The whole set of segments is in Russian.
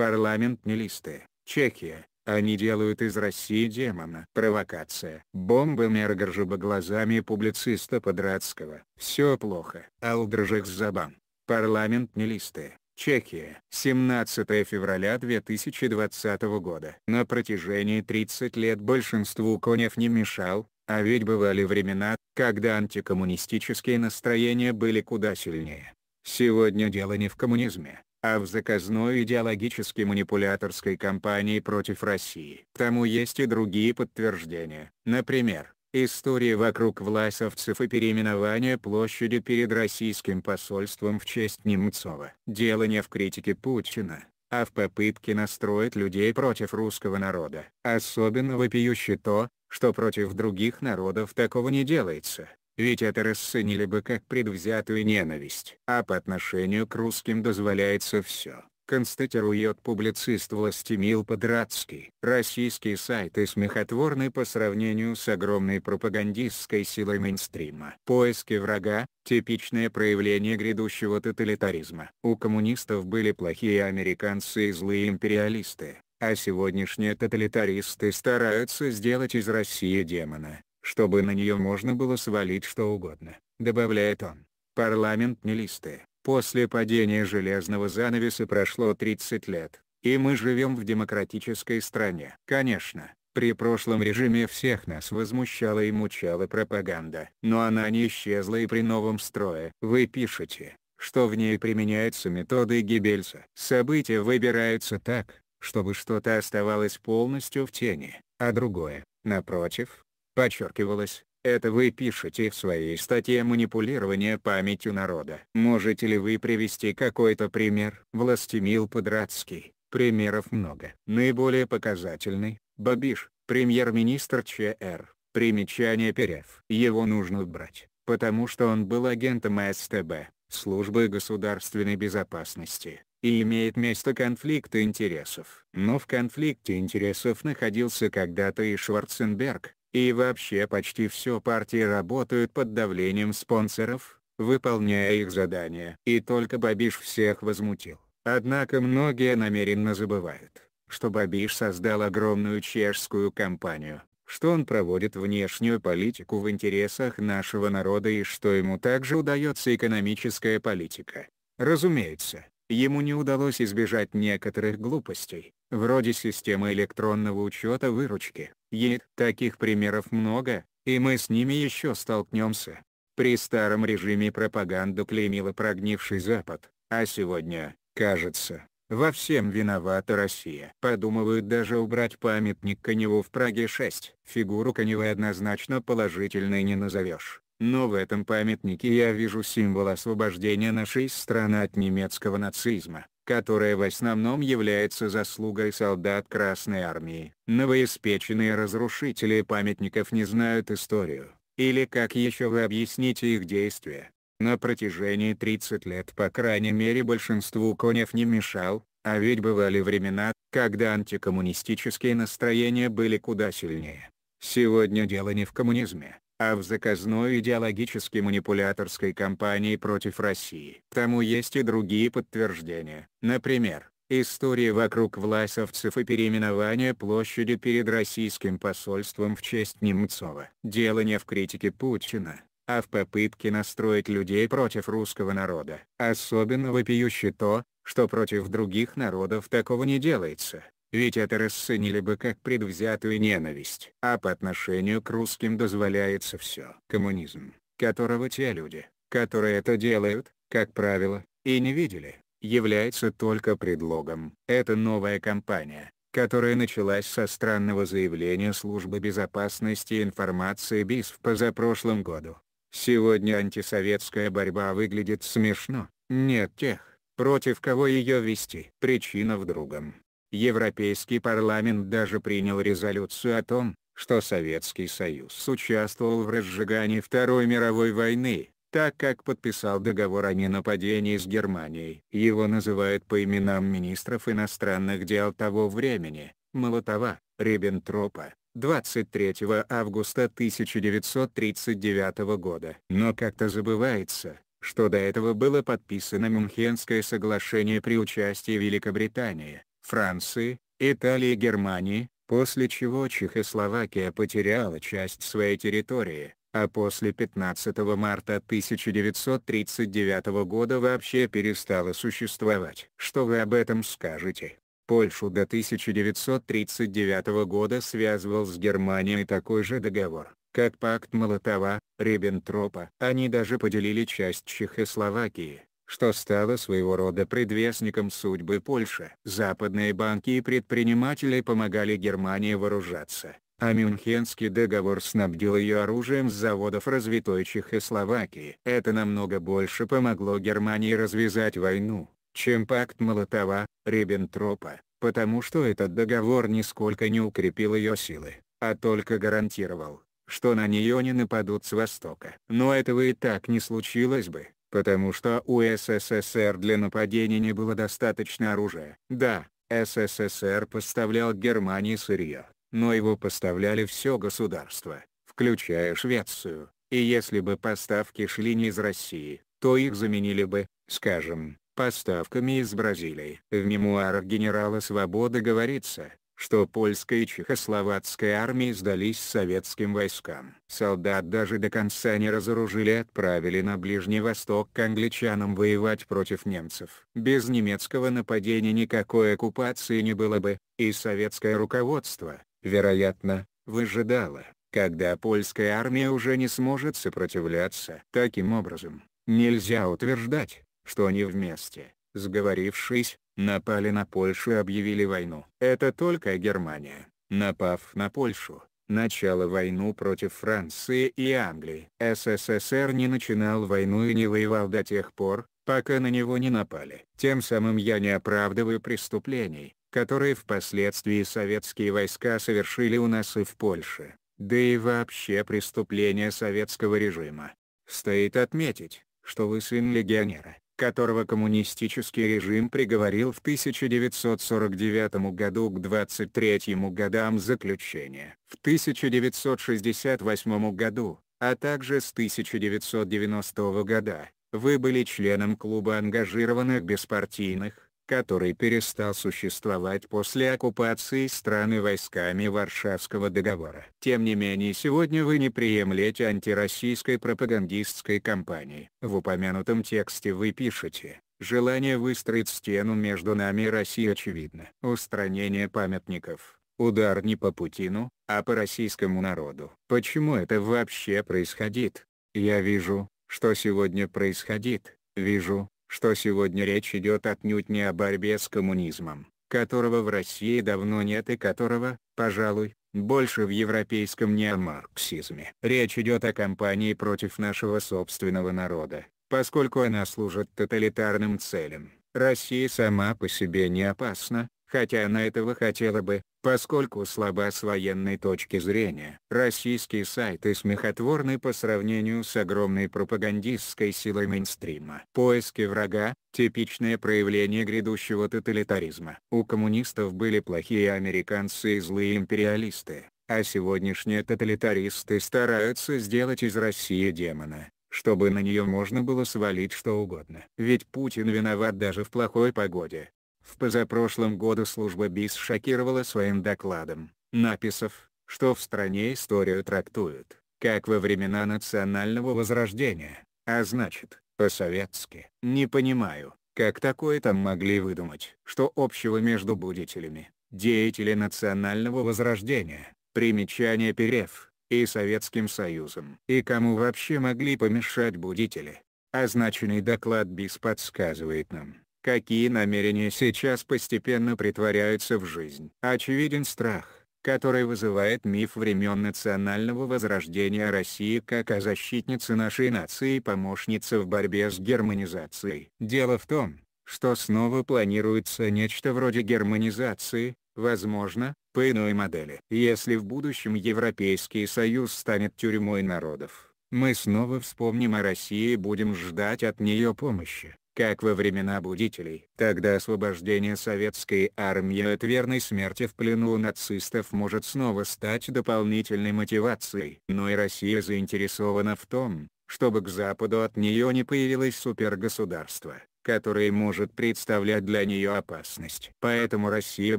Парламентные листы. Чехия. Они делают из России демона. Провокация. Бомбы Мергоржеба глазами публициста Подрадского. Все плохо. Алдржих Забан. Парламентные листы. Чехия. 17 февраля 2020 года. На протяжении 30 лет большинству конев не мешал, а ведь бывали времена, когда антикоммунистические настроения были куда сильнее. Сегодня дело не в коммунизме, а в заказной идеологически манипуляторской кампании против России. К тому есть и другие подтверждения. Например, история вокруг власовцев и переименования площади перед российским посольством в честь Немцова. Дело не в критике Путина, а в попытке настроить людей против русского народа. Особенно вопиюще то, что против других народов такого не делается ведь это расценили бы как предвзятую ненависть. А по отношению к русским дозволяется все констатирует публицист властимил Подрацкий. Российские сайты смехотворны по сравнению с огромной пропагандистской силой мейнстрима. Поиски врага – типичное проявление грядущего тоталитаризма. У коммунистов были плохие американцы и злые империалисты, а сегодняшние тоталитаристы стараются сделать из России демона чтобы на нее можно было свалить что угодно, добавляет он. Парламент не листы. После падения железного занавеса прошло 30 лет, и мы живем в демократической стране. Конечно, при прошлом режиме всех нас возмущала и мучала пропаганда. Но она не исчезла и при новом строе. Вы пишете, что в ней применяются методы Геббельса. События выбираются так, чтобы что-то оставалось полностью в тени, а другое, напротив, Подчеркивалось, это вы пишете в своей статье «Манипулирование памятью народа». Можете ли вы привести какой-то пример? Властемил Подрацкий. Примеров много. Наиболее показательный – Бабиш, премьер-министр ЧР. Примечание Перев. Его нужно убрать, потому что он был агентом а СТБ, службы государственной безопасности, и имеет место конфликт интересов. Но в конфликте интересов находился когда-то и Шварценберг, и вообще почти все партии работают под давлением спонсоров, выполняя их задания. И только Бабиш всех возмутил. Однако многие намеренно забывают, что Бабиш создал огромную чешскую компанию, что он проводит внешнюю политику в интересах нашего народа и что ему также удается экономическая политика. Разумеется, ему не удалось избежать некоторых глупостей, вроде системы электронного учета выручки. Е, таких примеров много, и мы с ними еще столкнемся. При старом режиме пропаганду клеймила прогнивший Запад, а сегодня, кажется, во всем виновата Россия. Подумывают даже убрать памятник Коневу в Праге 6. Фигуру Конева однозначно положительной не назовешь. Но в этом памятнике я вижу символ освобождения нашей страны от немецкого нацизма, которое в основном является заслугой солдат Красной Армии. Новоиспеченные разрушители памятников не знают историю, или как еще вы объясните их действия. На протяжении 30 лет по крайней мере большинству конев не мешал, а ведь бывали времена, когда антикоммунистические настроения были куда сильнее. Сегодня дело не в коммунизме, а в заказной идеологически манипуляторской кампании против России. Тому есть и другие подтверждения. Например, история вокруг власовцев и переименования площади перед российским посольством в честь Немцова. Дело не в критике Путина, а в попытке настроить людей против русского народа. Особенно вопиюще то, что против других народов такого не делается ведь это расценили бы как предвзятую ненависть. А по отношению к русским дозволяется все. Коммунизм, которого те люди, которые это делают, как правило, и не видели, является только предлогом. Это новая кампания, которая началась со странного заявления Службы безопасности информации БИС в позапрошлом году. Сегодня антисоветская борьба выглядит смешно, нет тех, против кого ее вести. Причина в другом. Европейский парламент даже принял резолюцию о том, что Советский Союз участвовал в разжигании Второй мировой войны, так как подписал договор о ненападении с Германией. Его называют по именам министров иностранных дел того времени, Молотова, Риббентропа, 23 августа 1939 года. Но как-то забывается, что до этого было подписано Мюнхенское соглашение при участии Великобритании, Франции, Италии и Германии, после чего Чехословакия потеряла часть своей территории, а после 15 марта 1939 года вообще перестала существовать. Что вы об этом скажете? Польшу до 1939 года связывал с Германией такой же договор, как пакт Молотова, Риббентропа. Они даже поделили часть Чехословакии, что стало своего рода предвестником судьбы Польши. Западные банки и предприниматели помогали Германии вооружаться, а Мюнхенский договор снабдил ее оружием с заводов развитой Чехословакии. Это намного больше помогло Германии развязать войну, чем пакт Молотова-Риббентропа, потому что этот договор нисколько не укрепил ее силы, а только гарантировал, что на нее не нападут с востока. Но этого и так не случилось бы, Потому что у СССР для нападения не было достаточно оружия. Да, СССР поставлял Германии сырье, но его поставляли все государство, включая Швецию, и если бы поставки шли не из России, то их заменили бы, скажем, поставками из Бразилии. В мемуарах генерала Свободы говорится, что польская и чехословацкая армии сдались советским войскам. Солдат даже до конца не разоружили и отправили на Ближний Восток к англичанам воевать против немцев. Без немецкого нападения никакой оккупации не было бы, и советское руководство, вероятно, выжидало, когда польская армия уже не сможет сопротивляться. Таким образом, нельзя утверждать, что они вместе, сговорившись, Напали на Польшу и объявили войну. Это только Германия, напав на Польшу. Начало войну против Франции и Англии. СССР не начинал войну и не воевал до тех пор, пока на него не напали. Тем самым я не оправдываю преступлений, которые впоследствии советские войска совершили у нас и в Польше, да и вообще преступления советского режима. Стоит отметить, что вы сын легионера, которого коммунистический режим приговорил в 1949 году к 23 годам заключения. В 1968 году, а также с 1990 года, вы были членом клуба ангажированных беспартийных, который перестал существовать после оккупации страны войсками Варшавского договора. Тем не менее сегодня вы не приемлете антироссийской пропагандистской кампании. В упомянутом тексте вы пишете, желание выстроить стену между нами и Россией очевидно. Устранение памятников. Удар не по Путину, а по российскому народу. Почему это вообще происходит? Я вижу, что сегодня происходит, вижу, что сегодня речь идет отнюдь не о борьбе с коммунизмом, которого в России давно нет и которого, пожалуй, больше в европейском неомарксизме. Речь идет о кампании против нашего собственного народа, поскольку она служит тоталитарным целям. Россия сама по себе не опасна, хотя она этого хотела бы, поскольку слаба с военной точки зрения. Российские сайты смехотворны по сравнению с огромной пропагандистской силой мейнстрима. Поиски врага – типичное проявление грядущего тоталитаризма. У коммунистов были плохие американцы и злые империалисты, а сегодняшние тоталитаристы стараются сделать из России демона чтобы на нее можно было свалить что угодно. Ведь Путин виноват даже в плохой погоде. В позапрошлом году служба БИС шокировала своим докладом, написав, что в стране историю трактуют, как во времена национального возрождения, а значит, по-советски. Не понимаю, как такое там могли выдумать, что общего между будителями, деятели национального возрождения, примечание Перев, и Советским Союзом. И кому вообще могли помешать будители? Означенный доклад БИС подсказывает нам, какие намерения сейчас постепенно притворяются в жизнь. Очевиден страх который вызывает миф времен национального возрождения России как о защитнице нашей нации и помощнице в борьбе с германизацией. Дело в том, что снова планируется нечто вроде германизации, возможно, по иной модели. Если в будущем Европейский Союз станет тюрьмой народов, мы снова вспомним о России и будем ждать от нее помощи как во времена будителей. Тогда освобождение советской армии от верной смерти в плену у нацистов может снова стать дополнительной мотивацией. Но и Россия заинтересована в том, чтобы к западу от нее не появилось супергосударство которое может представлять для нее опасность. Поэтому Россия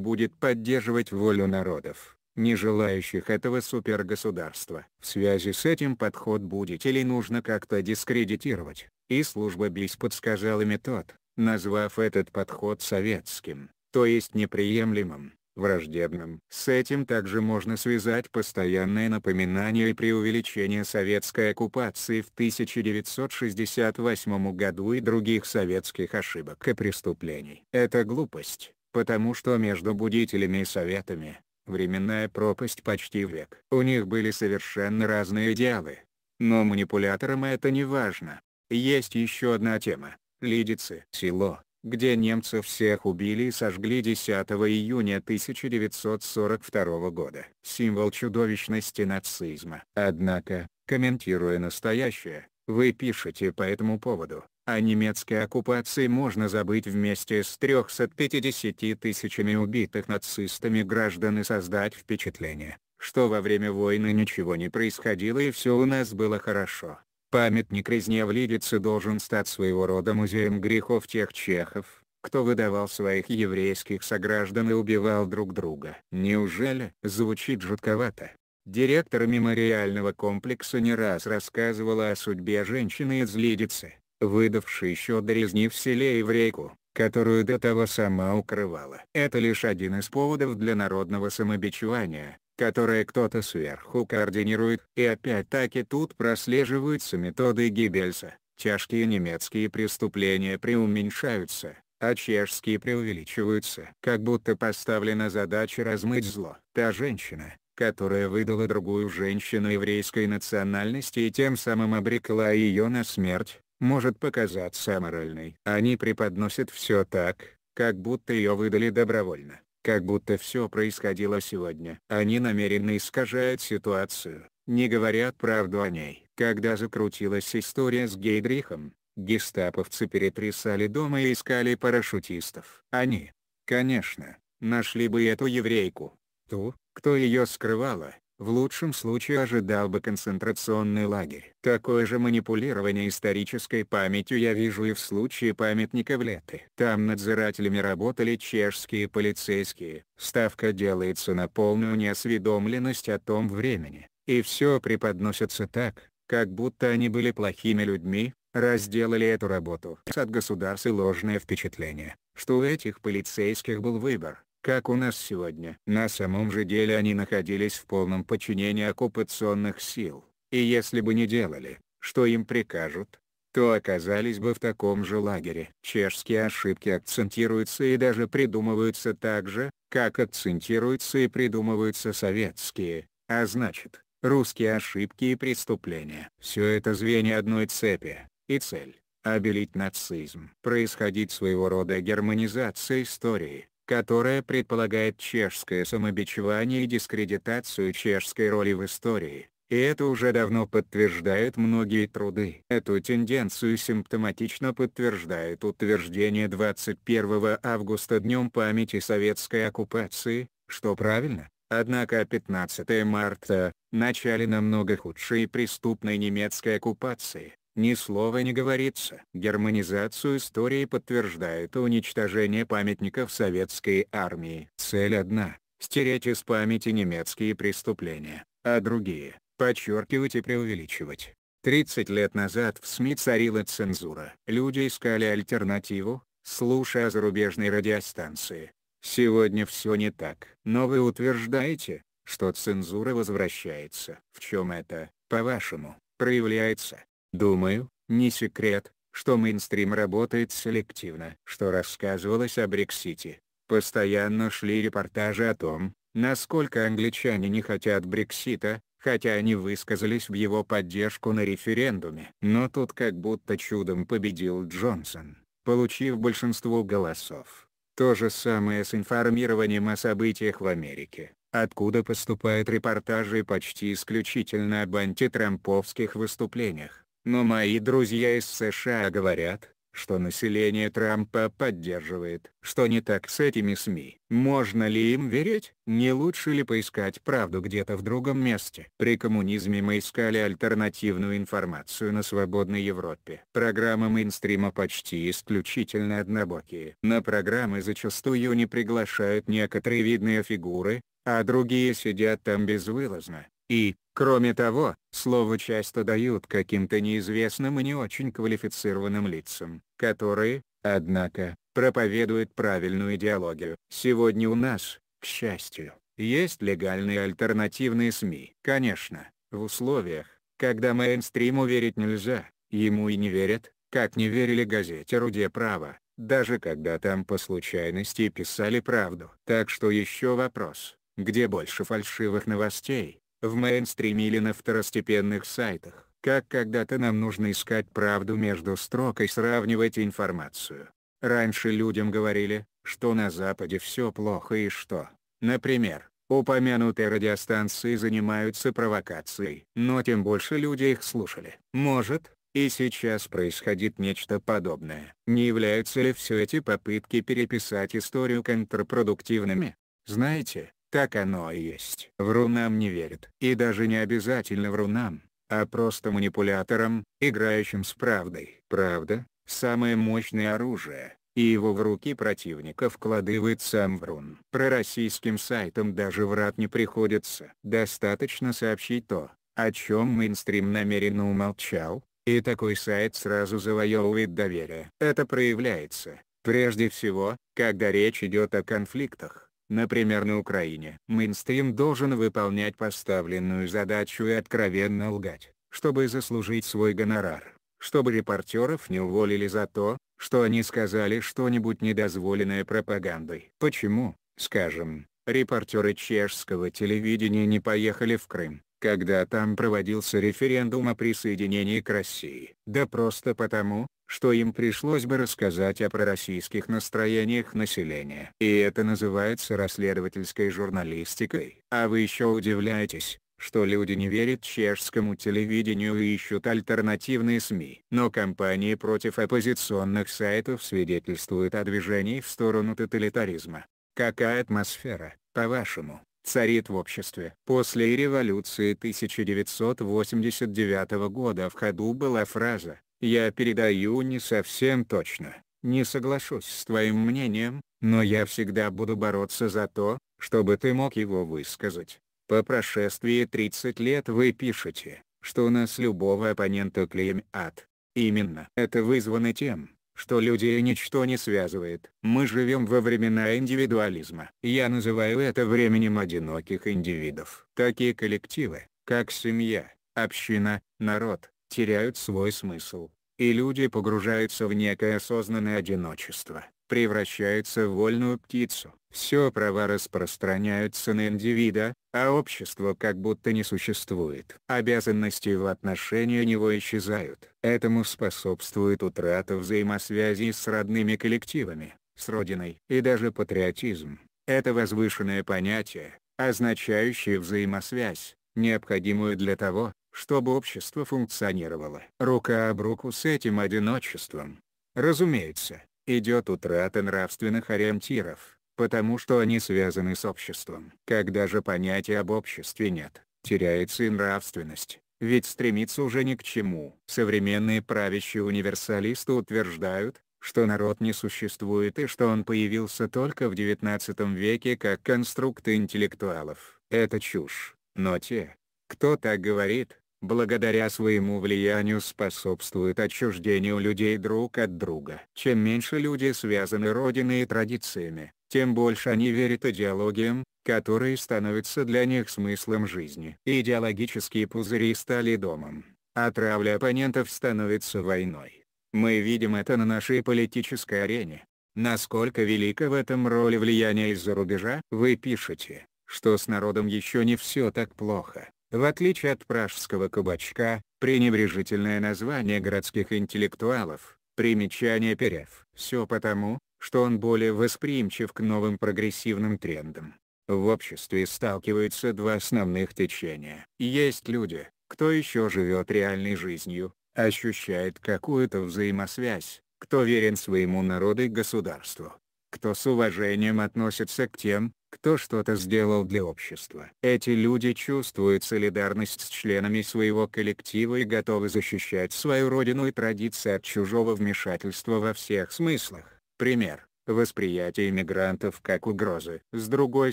будет поддерживать волю народов не желающих этого супергосударства. В связи с этим подход будет или нужно как-то дискредитировать, и служба БИС подсказала метод, назвав этот подход советским, то есть неприемлемым, враждебным. С этим также можно связать постоянное напоминание и преувеличение советской оккупации в 1968 году и других советских ошибок и преступлений. Это глупость потому что между будителями и советами, временная пропасть почти век. У них были совершенно разные идеалы. Но манипуляторам это не важно. Есть еще одна тема. Лидицы. Село, где немцев всех убили и сожгли 10 июня 1942 года. Символ чудовищности нацизма. Однако, комментируя настоящее, вы пишете по этому поводу. О а немецкой оккупации можно забыть вместе с 350 тысячами убитых нацистами граждан и создать впечатление, что во время войны ничего не происходило и все у нас было хорошо. Памятник резне в Лидице должен стать своего рода музеем грехов тех чехов, кто выдавал своих еврейских сограждан и убивал друг друга. Неужели? Звучит жутковато. Директор мемориального комплекса не раз рассказывала о судьбе женщины из Лидицы выдавший еще до резни в селе еврейку, которую до того сама укрывала. Это лишь один из поводов для народного самобичевания, которое кто-то сверху координирует. И опять-таки тут прослеживаются методы гибельса. Тяжкие немецкие преступления преуменьшаются, а чешские преувеличиваются. Как будто поставлена задача размыть зло. Та женщина, которая выдала другую женщину еврейской национальности и тем самым обрекла ее на смерть, может показаться аморальной. Они преподносят все так, как будто ее выдали добровольно, как будто все происходило сегодня. Они намеренно искажают ситуацию, не говорят правду о ней. Когда закрутилась история с Гейдрихом, гестаповцы перетрясали дома и искали парашютистов. Они, конечно, нашли бы эту еврейку, ту, кто ее скрывала, в лучшем случае ожидал бы концентрационный лагерь. Такое же манипулирование исторической памятью я вижу и в случае памятника в Там надзирателями работали чешские полицейские. Ставка делается на полную неосведомленность о том времени. И все преподносится так, как будто они были плохими людьми, разделали эту работу. От государства ложное впечатление, что у этих полицейских был выбор как у нас сегодня. На самом же деле они находились в полном подчинении оккупационных сил, и если бы не делали, что им прикажут, то оказались бы в таком же лагере. Чешские ошибки акцентируются и даже придумываются так же, как акцентируются и придумываются советские, а значит, русские ошибки и преступления. Все это звенья одной цепи, и цель – обелить нацизм. Происходить своего рода германизация истории, которая предполагает чешское самобичевание и дискредитацию чешской роли в истории, и это уже давно подтверждают многие труды. Эту тенденцию симптоматично подтверждает утверждение 21 августа Днем памяти советской оккупации, что правильно, однако 15 марта, начале намного худшей преступной немецкой оккупации, ни слова не говорится. Германизацию истории подтверждает уничтожение памятников советской армии. Цель одна – стереть из памяти немецкие преступления, а другие – подчеркивать и преувеличивать. 30 лет назад в СМИ царила цензура. Люди искали альтернативу, слушая зарубежные радиостанции. Сегодня все не так. Но вы утверждаете, что цензура возвращается. В чем это, по-вашему, проявляется? Думаю, не секрет, что мейнстрим работает селективно. Что рассказывалось о Брексите. Постоянно шли репортажи о том, насколько англичане не хотят Брексита, хотя они высказались в его поддержку на референдуме. Но тут как будто чудом победил Джонсон, получив большинство голосов. То же самое с информированием о событиях в Америке, откуда поступают репортажи почти исключительно об антитрамповских выступлениях. Но мои друзья из США говорят, что население Трампа поддерживает. Что не так с этими СМИ? Можно ли им верить? Не лучше ли поискать правду где-то в другом месте? При коммунизме мы искали альтернативную информацию на свободной Европе. Программы мейнстрима почти исключительно однобокие. На программы зачастую не приглашают некоторые видные фигуры, а другие сидят там безвылазно. И, кроме того, слово часто дают каким-то неизвестным и не очень квалифицированным лицам, которые, однако, проповедуют правильную идеологию. Сегодня у нас, к счастью, есть легальные альтернативные СМИ. Конечно, в условиях, когда мейнстриму верить нельзя, ему и не верят, как не верили газете «Руде право», даже когда там по случайности писали правду. Так что еще вопрос, где больше фальшивых новостей, в мейнстриме или на второстепенных сайтах. Как когда-то нам нужно искать правду между строк и сравнивать информацию. Раньше людям говорили, что на Западе все плохо и что, например, упомянутые радиостанции занимаются провокацией. Но тем больше люди их слушали. Может, и сейчас происходит нечто подобное. Не являются ли все эти попытки переписать историю контрпродуктивными? Знаете, так оно и есть. Врунам не верят. И даже не обязательно Врунам, а просто манипуляторам, играющим с правдой. Правда – самое мощное оружие, и его в руки противника вкладывает сам Врун. Про российским сайтам даже врать не приходится. Достаточно сообщить то, о чем мейнстрим намеренно умолчал, и такой сайт сразу завоевывает доверие. Это проявляется, прежде всего, когда речь идет о конфликтах Например на Украине. Минстрим должен выполнять поставленную задачу и откровенно лгать, чтобы заслужить свой гонорар. Чтобы репортеров не уволили за то, что они сказали что-нибудь недозволенное пропагандой. Почему, скажем, репортеры чешского телевидения не поехали в Крым, когда там проводился референдум о присоединении к России? Да просто потому, что им пришлось бы рассказать о пророссийских настроениях населения. И это называется расследовательской журналистикой. А вы еще удивляетесь, что люди не верят чешскому телевидению и ищут альтернативные СМИ. Но кампании против оппозиционных сайтов свидетельствуют о движении в сторону тоталитаризма. Какая атмосфера, по-вашему, царит в обществе? После революции 1989 года в ходу была фраза я передаю не совсем точно, не соглашусь с твоим мнением, но я всегда буду бороться за то, чтобы ты мог его высказать. По прошествии 30 лет вы пишете, что у нас любого оппонента ад. Именно это вызвано тем, что людей ничто не связывает. Мы живем во времена индивидуализма. Я называю это временем одиноких индивидов. Такие коллективы, как семья, община, народ, теряют свой смысл, и люди погружаются в некое осознанное одиночество, превращаются в вольную птицу. Все права распространяются на индивида, а общество как будто не существует. Обязанности в отношении него исчезают. Этому способствует утрата взаимосвязи с родными коллективами, с родиной. И даже патриотизм – это возвышенное понятие, означающее взаимосвязь, необходимую для того, чтобы общество функционировало рука об руку с этим одиночеством. Разумеется, идет утрата нравственных ориентиров, потому что они связаны с обществом. Когда же понятия об обществе нет, теряется и нравственность, ведь стремится уже ни к чему. Современные правящие универсалисты утверждают, что народ не существует и что он появился только в XIX веке как конструкт интеллектуалов. Это чушь, но те, кто так говорит, благодаря своему влиянию способствует отчуждению людей друг от друга. Чем меньше люди связаны родиной и традициями, тем больше они верят идеологиям, которые становятся для них смыслом жизни. Идеологические пузыри стали домом, а травля оппонентов становится войной. Мы видим это на нашей политической арене. Насколько велика в этом роли влияние из-за рубежа? Вы пишете, что с народом еще не все так плохо. В отличие от пражского кабачка, пренебрежительное название городских интеллектуалов, примечание перев. Все потому, что он более восприимчив к новым прогрессивным трендам. В обществе сталкиваются два основных течения. Есть люди, кто еще живет реальной жизнью, ощущает какую-то взаимосвязь, кто верен своему народу и государству, кто с уважением относится к тем, кто что-то сделал для общества. Эти люди чувствуют солидарность с членами своего коллектива и готовы защищать свою родину и традиции от чужого вмешательства во всех смыслах. Пример – восприятие мигрантов как угрозы. С другой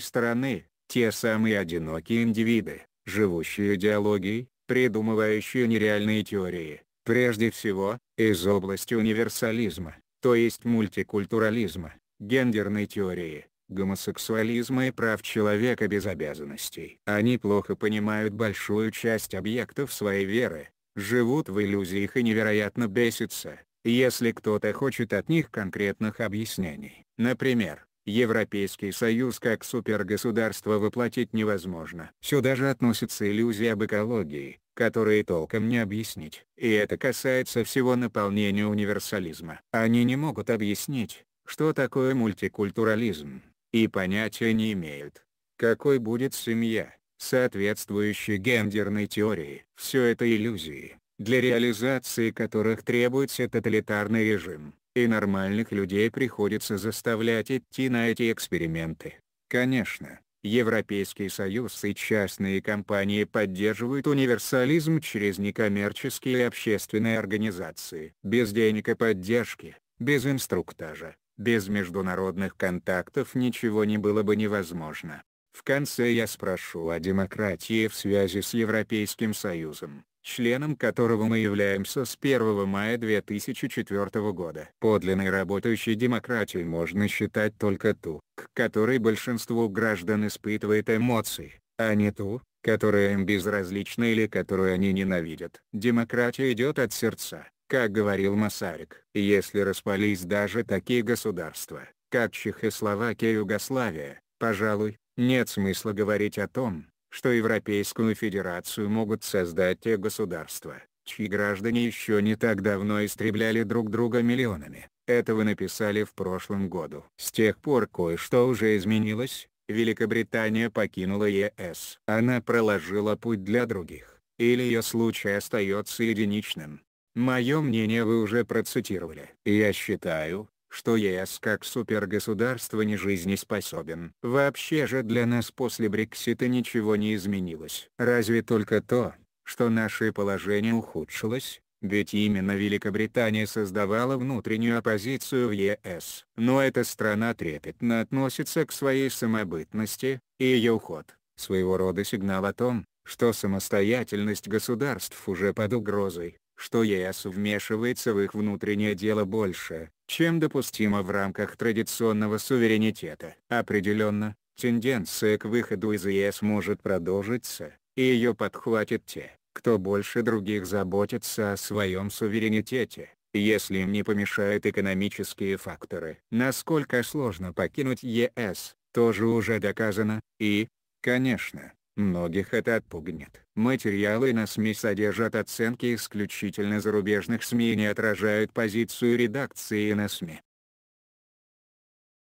стороны, те самые одинокие индивиды, живущие идеологией, придумывающие нереальные теории, прежде всего, из области универсализма, то есть мультикультурализма, гендерной теории, гомосексуализма и прав человека без обязанностей. Они плохо понимают большую часть объектов своей веры, живут в иллюзиях и невероятно бесятся, если кто-то хочет от них конкретных объяснений. Например, Европейский Союз как супергосударство воплотить невозможно. Сюда же относится иллюзия об экологии, которые толком не объяснить. И это касается всего наполнения универсализма. Они не могут объяснить, что такое мультикультурализм и понятия не имеют, какой будет семья, соответствующей гендерной теории. Все это иллюзии, для реализации которых требуется тоталитарный режим, и нормальных людей приходится заставлять идти на эти эксперименты. Конечно, Европейский Союз и частные компании поддерживают универсализм через некоммерческие общественные организации. Без денег и поддержки, без инструктажа, без международных контактов ничего не было бы невозможно. В конце я спрошу о демократии в связи с Европейским Союзом, членом которого мы являемся с 1 мая 2004 года. Подлинной работающей демократией можно считать только ту, к которой большинство граждан испытывает эмоции, а не ту, которая им безразлична или которую они ненавидят. Демократия идет от сердца, как говорил Масарик, если распались даже такие государства, как Чехословакия и Югославия, пожалуй, нет смысла говорить о том, что Европейскую Федерацию могут создать те государства, чьи граждане еще не так давно истребляли друг друга миллионами. Это вы написали в прошлом году. С тех пор кое-что уже изменилось, Великобритания покинула ЕС. Она проложила путь для других, или ее случай остается единичным. Мое мнение вы уже процитировали. Я считаю, что ЕС как супергосударство не жизнеспособен. Вообще же для нас после Брексита ничего не изменилось. Разве только то, что наше положение ухудшилось, ведь именно Великобритания создавала внутреннюю оппозицию в ЕС. Но эта страна трепетно относится к своей самобытности, и ее уход – своего рода сигнал о том, что самостоятельность государств уже под угрозой что ЕС вмешивается в их внутреннее дело больше, чем допустимо в рамках традиционного суверенитета. Определенно, тенденция к выходу из ЕС может продолжиться, и ее подхватят те, кто больше других заботится о своем суверенитете, если им не помешают экономические факторы. Насколько сложно покинуть ЕС, тоже уже доказано, и, конечно, Многих это отпугнет. Материалы на СМИ содержат оценки исключительно зарубежных СМИ и не отражают позицию редакции на СМИ.